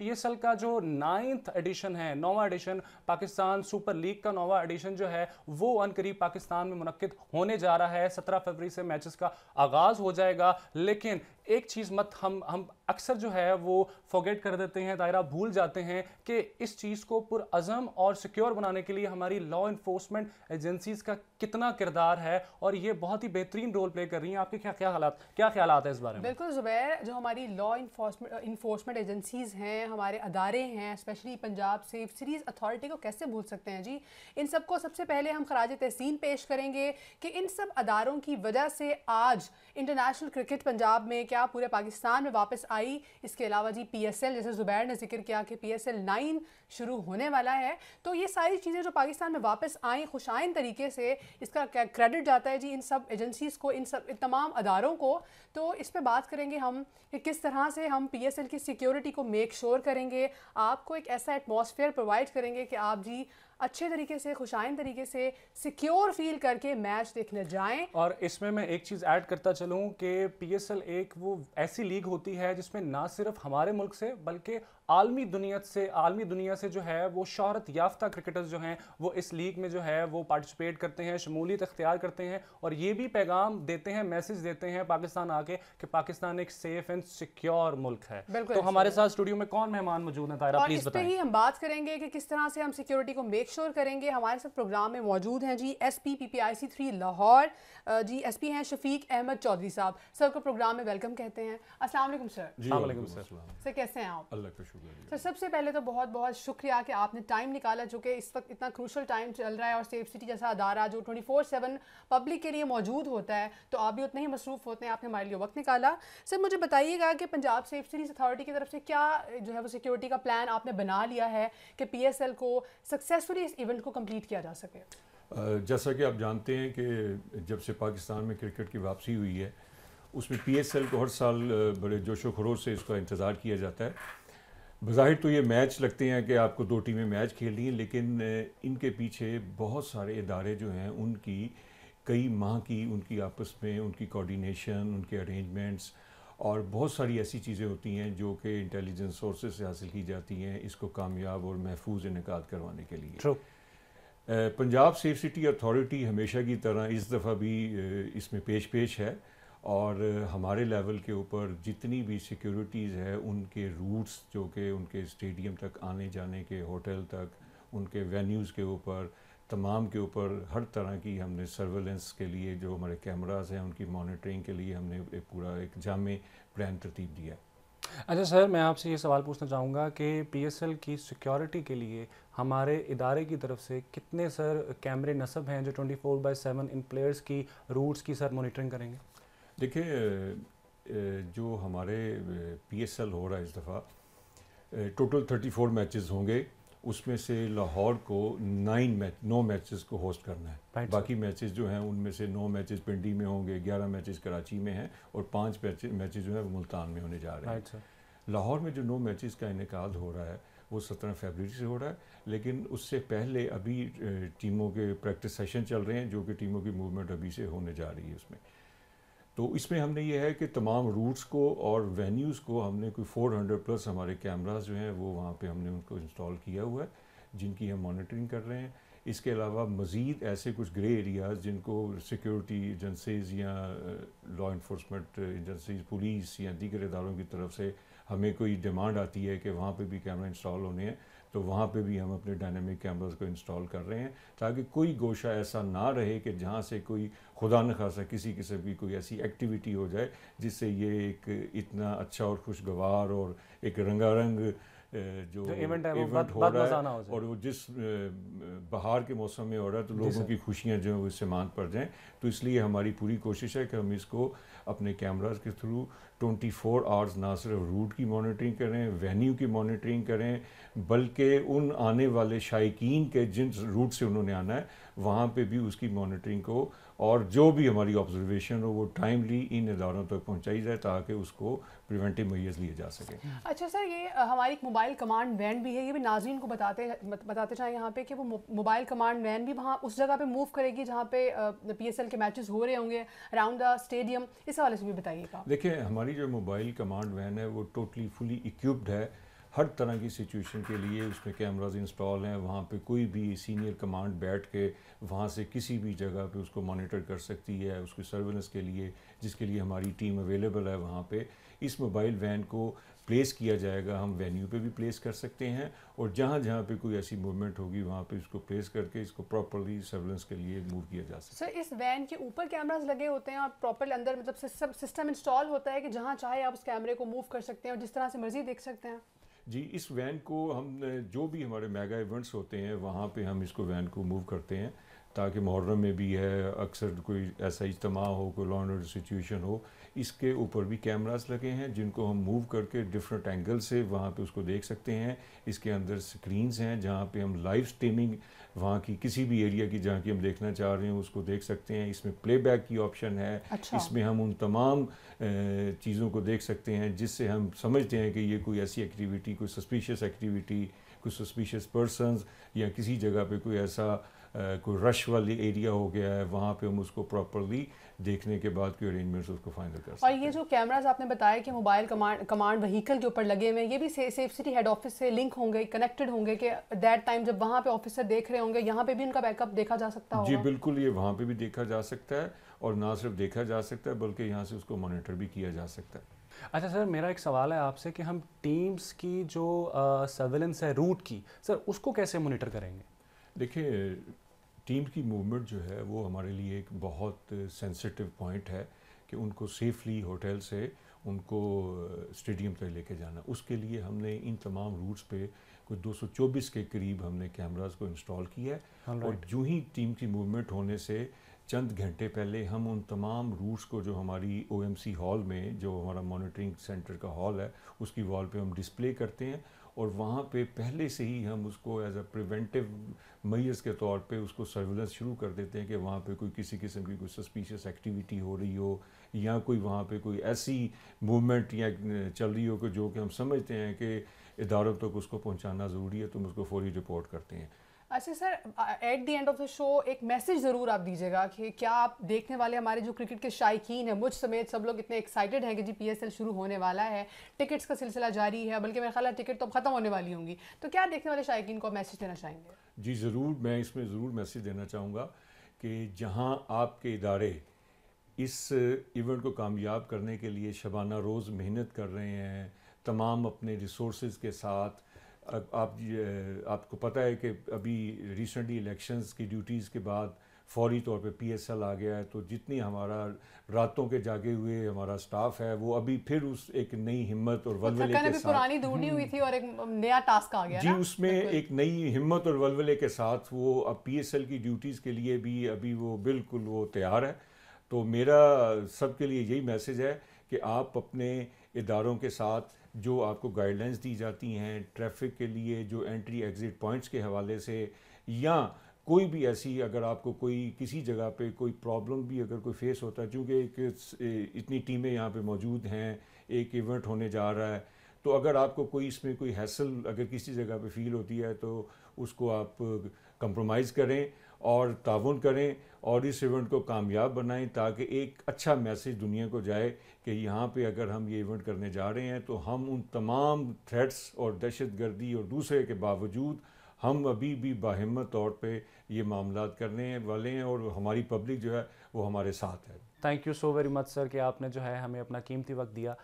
PSL का जो ninth edition है नौवा एडिशन पाकिस्तान सुपर लीग का नौवा एडिशन जो है वो अनकरीब पाकिस्तान में मुनद होने जा रहा है सत्रह फरवरी से मैचेस का आगाज हो जाएगा लेकिन एक चीज़ मत हम हम अक्सर जो है वो फॉरगेट कर देते हैं दायरा भूल जाते हैं कि इस चीज़ को पुरज़म और सिक्योर बनाने के लिए हमारी लॉ इन्फोर्समेंट एजेंसीज़ का कितना किरदार है और ये बहुत ही बेहतरीन रोल प्ले कर रही हैं आपके क्या क्या हालात क्या ख्याल है इस बारे में बिल्कुल ज़ुबैर जो हमारी लॉ इन्फोर्समेंट इन्फोर्समेंट एजेंसीज़ हैं हमारे अदारे हैं specially Punjab safe series authority को कैसे भूल सकते हैं जी इन सबको सबसे पहले हम खराज तहसीन पेश करेंगे कि इन सब अदारों की वजह से आज इंटरनेशनल क्रिकेट पंजाब में क्या क्या पूरे पाकिस्तान में वापस आई इसके अलावा जी पीएसएल जैसे ज़ुबैर ने जिक्र किया कि पीएसएल नाइन शुरू होने वाला है तो ये सारी चीज़ें जो पाकिस्तान में वापस आई खुशाइन तरीके से इसका क्रेडिट जाता है जी इन सब एजेंसीज़ को इन सब इन तमाम अदारों को तो इस पर बात करेंगे हम कि किस तरह से हम पी की सिक्योरिटी को मेक श्योर sure करेंगे आपको एक ऐसा एटमोसफेयर प्रोवाइड करेंगे कि आप जी अच्छे तरीके से खुशाइन तरीके से सिक्योर फील करके मैच देखने जाएं और इसमें मैं एक चीज़ ऐड करता चलूं कि पीएसएल एक वो ऐसी लीग होती है जिसमें ना सिर्फ हमारे मुल्क से बल्कि आलमी दुनिया से आलमी दुनिया से जो है वो शहरत याफ्ता क्रिकेटर्स जो हैं वो इस लीग में जो है वो पार्टिसिपेट करते हैं शमूलियत अख्तियार करते हैं और ये भी पैगाम देते हैं मैसेज देते हैं पाकिस्तान आके कि पाकिस्तान एक सेफ एंड सिक्योर मुल्क है तो हमारे साथ स्टूडियो में कौन मेहमान मौजूद हैं तारा प्लीज बताएं ही हम बात करेंगे कि किस तरह से हम सिक्योरिटी को मेक श्योर करेंगे हमारे साथ प्रोग्राम में मौजूद हैं जी S P P P I C three Lahore जी एस पी हैं शफीक अहमद चौधरी साहब सर को प्रोग्राम में वेलकम कहते हैं असल सर सर कैसे हैं आप अल्लाह सर तो सबसे पहले तो बहुत बहुत शुक्रिया कि आपने टाइम निकाला जो कि इस वक्त इतना क्रूशल टाइम चल रहा है और सेफ सिटी जैसा अदारा जो ट्वेंटी फोर सेवन पब्लिक के लिए मौजूद होता है तो आप भी उतने ही मसरूफ़ होते हैं आपने हमारे लिए वक्त निकाला सर मुझे बताइएगा कि पंजाब सेफ सिटीज़ अथॉरिटी की तरफ से क्या जो है वो सिक्योरिटी का प्लान आपने बना लिया है कि पी एस एल को सक्सेसफुली इस इवेंट को कम्प्लीट किया जा सके जैसा कि आप जानते हैं कि जब से पाकिस्तान में क्रिकेट की वापसी हुई है उसमें पी एस एल को हर साल बड़े जोशो खरोश से इसका इंतज़ार किया जाता है बाहिर तो ये मैच लगते हैं कि आपको दो टीमें मैच खेलनी हैं लेकिन इनके पीछे बहुत सारे इदारे जो हैं उनकी कई माह की उनकी आपस में उनकी कोऑर्डिनेशन उनके अरेंजमेंट्स और बहुत सारी ऐसी चीज़ें होती हैं जो कि इंटेलिजेंस सोर्सेज से हासिल की जाती हैं इसको कामयाब और महफूज इनका करवाने के लिए True. Punjab safe city authority हमेशा की तरह इस दफ़ा भी इसमें पेश पेश है और हमारे लेवल के ऊपर जितनी भी सिक्योरिटीज़ है उनके रूट्स जो कि उनके स्टेडियम तक आने जाने के होटल तक उनके वेन्यूज़ के ऊपर तमाम के ऊपर हर तरह की हमने सर्वेलेंस के लिए जो हमारे कैमरास हैं उनकी मॉनिटरिंग के लिए हमने एक पूरा एक जाम प्लान तरतीब दिया अच्छा सर मैं आपसे ये सवाल पूछना चाहूँगा कि पीएसएल की सिक्योरिटी के लिए हमारे इदारे की तरफ से कितने सर कैमरे नस्ब हैं जो 24 फोर बाई सेवन इन प्लेयर्स की रूट्स की सर मॉनिटरिंग करेंगे देखिए जो हमारे पीएसएल हो रहा है इस दफ़ा टोटल 34 मैचेस होंगे उसमें से लाहौर को नाइन मैच नौ मैचेस को होस्ट करना है right, बाकी मैचेस जो हैं उनमें से नौ मैचेस पिंडी में होंगे ग्यारह मैचेस कराची में हैं और पांच मैचेस जो हैं वो मुल्तान में होने जा रहे हैं right, लाहौर में जो नौ मैचेस का इनका हो रहा है वो सत्रह फरवरी से हो रहा है लेकिन उससे पहले अभी टीमों के प्रैक्टिस सेशन चल रहे हैं जो कि टीमों की मूवमेंट अभी से होने जा रही है उसमें तो इसमें हमने ये है कि तमाम रूट्स को और वेन्यूज़ को हमने कोई 400 प्लस हमारे कैमरास जो हैं वो वहाँ पे हमने उनको इंस्टॉल किया हुआ है जिनकी हम मॉनिटरिंग कर रहे हैं इसके अलावा मज़ीद ऐसे कुछ ग्रे एरियाज़ जिनको सिक्योरिटी एजेंसीज़ या लॉ इन्फोर्समेंट एजेंसीज़ पुलिस या दीगर इदारों की तरफ से हमें कोई डिमांड आती है कि वहाँ पर भी कैमरा इंस्टॉल होने हैं तो वहाँ पे भी हम अपने डायनेमिक कैमरास को इंस्टॉल कर रहे हैं ताकि कोई गोशा ऐसा ना रहे कि जहाँ से कोई खुदा न खासा किसी किस्म की कोई ऐसी एक्टिविटी हो जाए जिससे ये एक इतना अच्छा और खुशगवार और एक रंगारंग जो इवेंट तो है इवेंट हो रहा है और वो जिस बहार के मौसम में हो रहा है तो लोगों की खुशियाँ जो है इससे मान पड़ जाएँ तो इसलिए हमारी पूरी कोशिश है कि हम इसको अपने कैमराज के थ्रू 24 फोर आवर्स ना सिर्फ रूट की मॉनिटरिंग करें वेन्यू की मॉनिटरिंग करें बल्कि उन आने वाले शायक के जिन रूट से उन्होंने आना है वहाँ पर भी उसकी मॉनिटरिंग को और जो भी हमारी ऑब्जर्वेशन हो वो टाइमली इन इदारों तक तो पहुँचाई जाए ताकि उसको प्रिवेंटिव मैज लिए जा सके अच्छा सर ये हमारी एक मोबाइल कमांड वैन भी है ये भी नाजीन को बताते बताते चाहें यहाँ पे कि वो मोबाइल कमांड वैन भी वहाँ उस जगह पे मूव करेगी जहाँ पे पी के मैचेस हो रहे होंगे अराउंड द स्टेडियम इस हवाले से भी बताइएगा देखिए हमारी जो मोबाइल कमांड वैन है वो टोटली फुली इक्विप्ड है हर तरह की सिचुएशन के लिए उसमें कैमराज इंस्टॉल हैं वहाँ पे कोई भी सीनियर कमांड बैठ के वहाँ से किसी भी जगह पे उसको मॉनिटर कर सकती है उसकी सर्वेलेंस के लिए जिसके लिए हमारी टीम अवेलेबल है वहाँ पे इस मोबाइल वैन को प्लेस किया जाएगा हम वेन्यू पे भी प्लेस कर सकते हैं और जहाँ जहाँ पे कोई ऐसी मूवमेंट होगी वहाँ पे इसको प्लेस करके इसको प्रॉपरली सर्वेलेंस के लिए मूव किया जा सकता है सर इस वैन के ऊपर कैमरास लगे होते हैं और प्रॉपर अंदर मतलब सिस्टम इंस्टॉल होता है कि जहाँ चाहे आप उस कैमरे को मूव कर सकते हैं और जिस तरह से मर्जी देख सकते हैं जी इस वैन को हम जो भी हमारे मेगा इवेंट्स होते हैं वहाँ पे हम इसको वैन को मूव करते हैं ताकि मुहर्रम में भी है अक्सर कोई ऐसा इजतम हो कोई लॉन्ड सिचुएशन हो इसके ऊपर भी कैमरास लगे हैं जिनको हम मूव करके डिफरेंट एंगल से वहाँ पे उसको देख सकते हैं इसके अंदर स्क्रीन्स हैं जहाँ पे हम लाइव स्ट्रीमिंग वहाँ की किसी भी एरिया की जहाँ की हम देखना चाह रहे हैं उसको देख सकते हैं इसमें प्लेबैक की ऑप्शन है अच्छा। इसमें हम उन तमाम चीज़ों को देख सकते हैं जिससे हम समझते हैं कि ये कोई ऐसी एक्टिविटी कोई सस्पिशियस एक्टिविटी कोई सस्पिशियस पर्सनस या किसी जगह पे कोई ऐसा कोई रश वाली एरिया हो गया है वहाँ पे हम उसको प्रॉपरली देखने के बाद कोई अरेंजमेंट्स उसको फाइनल कर सकते और ये जो कैमराज आपने बताया कि मोबाइल कमांड कमांड व्हीकल के ऊपर लगे हुए हैं ये भी से, सेफ सिटी हेड ऑफिस से लिंक होंगे कनेक्टेड होंगे कि दैट टाइम जब वहाँ पे ऑफिसर देख रहे होंगे यहाँ पे भी इनका बैकअप देखा जा सकता है जी बिल्कुल ये वहाँ पे भी देखा जा सकता है और ना सिर्फ देखा जा सकता है बल्कि यहाँ से उसको मॉनिटर भी किया जा सकता है अच्छा सर मेरा एक सवाल है आपसे कि हम टीम्स की जो सर्वेलेंस है रूट की सर उसको कैसे मोनिटर करेंगे देखिए टीम की मूवमेंट जो है वो हमारे लिए एक बहुत सेंसिटिव पॉइंट है कि उनको सेफली होटल से उनको स्टेडियम तक लेके जाना उसके लिए हमने इन तमाम रूट्स पे कुछ 224 के करीब हमने कैमरास को इंस्टॉल किया है और जो ही टीम की मूवमेंट होने से चंद घंटे पहले हम उन तमाम रूट्स को जो हमारी ओ हॉल में जो हमारा मॉनिटरिंग सेंटर का हॉल है उसकी वॉल पे हम डिस्प्ले करते हैं और वहाँ पे पहले से ही हम उसको एज अ प्रिवेंटिव मैयर्स के तौर पे उसको सर्विलेंस शुरू कर देते हैं कि वहाँ पे कोई किसी किस्म की कोई सस्पिशियस एक्टिविटी हो रही हो या कोई वहाँ पे कोई ऐसी मूवमेंट या चल रही हो कि जो कि हम समझते हैं कि इदारों तक तो उसको पहुँचाना ज़रूरी है तो हम उसको फौरी रिपोर्ट करते हैं अच्छा sir at the end of the show एक मैसेज ज़रूर आप दीजिएगा कि क्या आप देखने वाले हमारे जो क्रिकेट के शायकीन हैं मुझ समेत सब लोग इतने एक्साइटेड हैं कि जी पीएसएल शुरू होने वाला है टिकट्स का सिलसिला जारी है बल्कि मेरे ख्याल है टिकट तो अब ख़त्म होने वाली होंगी तो क्या देखने वाले शायकीन को मैसेज देना चाहेंगे जी ज़रूर मैं इसमें ज़रूर मैसेज देना चाहूँगा कि जहाँ आपके इदारे इस इवेंट को कामयाब करने के लिए शबाना रोज़ मेहनत कर रहे हैं तमाम अपने रिसोर्स के साथ आप आपको पता है कि अभी रिसेंटली इलेक्शंस की ड्यूटीज़ के बाद फौरी तौर पे पीएसएल आ गया है तो जितनी हमारा रातों के जागे हुए हमारा स्टाफ है वो अभी फिर उस एक नई हिम्मत और मतलब वलवले के साथ पुरानी दूनी हुई हम्म। थी और एक नया टास्क आ गया जी उसमें एक नई हिम्मत और वलवले के साथ वो अब पीएसएल की ड्यूटीज़ के लिए भी अभी वो बिल्कुल वो तैयार है तो मेरा सबके लिए यही मैसेज है कि आप अपने इदारों के साथ जो आपको गाइडलाइंस दी जाती हैं ट्रैफिक के लिए जो एंट्री एग्ज़िट पॉइंट्स के हवाले से या कोई भी ऐसी अगर आपको कोई किसी जगह पे कोई प्रॉब्लम भी अगर कोई फेस होता है क्योंकि इतनी टीमें यहाँ पे मौजूद हैं एक इवेंट होने जा रहा है तो अगर आपको कोई इसमें कोई हैसल अगर किसी जगह पे फील होती है तो उसको आप कंप्रोमाइज़ करें और ताउन करें और इस इवेंट को कामयाब बनाएं ताकि एक अच्छा मैसेज दुनिया को जाए कि यहाँ पे अगर हम ये इवेंट करने जा रहे हैं तो हम उन तमाम थ्रेट्स और दहशत गर्दी और दूसरे के बावजूद हम अभी भी बाहमत तौर पे ये मामला करने वाले हैं और हमारी पब्लिक जो है वो हमारे साथ है thank you so very much sir कि आपने जो है हमें अपना कीमती वक्त दिया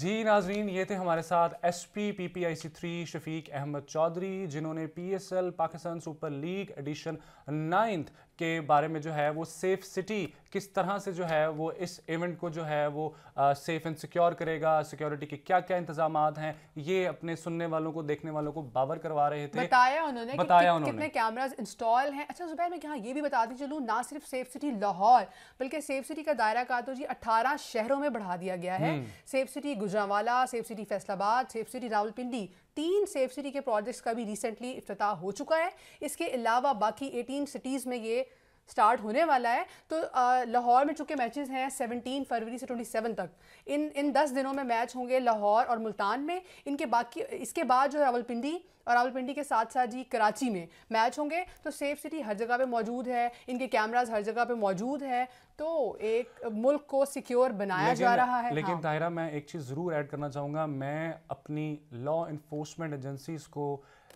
जी नाजरीन ये थे हमारे साथ S P P P I C three Shafiq Ahmed Chaudhry जिन्होंने P S L Pakistan super league edition ninth के बारे में जो है वो सेफ सिटी किस तरह से जो है वो इस इवेंट को जो है वो सेफ एंड सिक्योर करेगा सिक्योरिटी के क्या क्या इंतजाम हैं ये अपने सुनने वालों को देखने वालों को बाबर करवा रहे थे बताया उन्होंने बताया कि, उन्होंने कितने कैमराज इंस्टॉल हैं अच्छा सुबह मैं क्या ये भी बता दी चलूँ ना सिर्फ सेफ सिटी लाहौर बल्कि सेफ सिटी का दायरा का तो जी अट्ठारह शहरों में बढ़ा दिया गया है safe city Gujranwala safe city Faisalabad safe city Rawalpindi तीन सेफ सिटी के प्रोजेक्ट्स का भी रिसेंटली अफ्ताह हो चुका है इसके अलावा बाकी 18 सिटीज़ में ये स्टार्ट होने वाला है तो लाहौर में चुके मैचेस हैं 17 फरवरी से 27 तक इन इन 10 दिनों में मैच होंगे लाहौर और मुल्तान में इनके बाकी इसके बाद जो है रावलपिंडी और रावलपिंडी के साथ साथ जी कराची में मैच होंगे तो सेफ सिटी हर जगह पे मौजूद है इनके कैमराज हर जगह पे मौजूद है तो एक मुल्क को सिक्योर बनाया जा रहा है लेकिन हाँ। ताहिरा मैं एक चीज़ ज़रूर ऐड करना चाहूँगा मैं अपनी लॉ इन्फोर्समेंट एजेंसीज को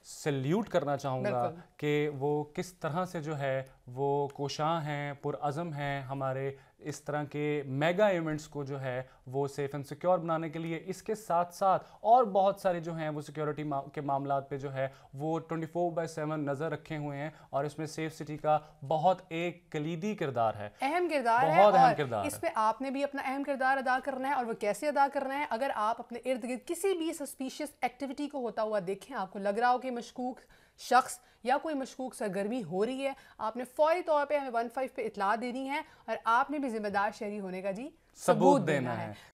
सल्यूट करना चाहूँगा कि वो किस तरह से जो है वो कोशाँ हैं पुरज़म हैं हमारे इस तरह के मेगा इवेंट्स को जो है वो सेफ एंड सिक्योर बनाने के लिए इसके साथ साथ और बहुत सारे जो हैं वो सिक्योरिटी मा, के मामला पे जो है वो 24 फोर बाई सेवन नज़र रखे हुए हैं और इसमें सेफ सिटी का बहुत एक कलीदी किरदार है अहम किरदार बहुत अहम किरदार इस पर आपने भी अपना अहम किरदार अदा करना है और वो कैसे अदा करना है अगर आप अपने इर्द गिर्द किसी भी सस्पिशियस एक्टिविटी को होता हुआ देखें आपको लग रहा हो कि मशकूक शख्स या कोई मशकूक सरगर्मी हो रही है आपने फौरी तौर पे हमें वन फाइव पे इतला देनी है और आपने भी जिम्मेदार शहरी होने का जी सबूत देना, देना है, है।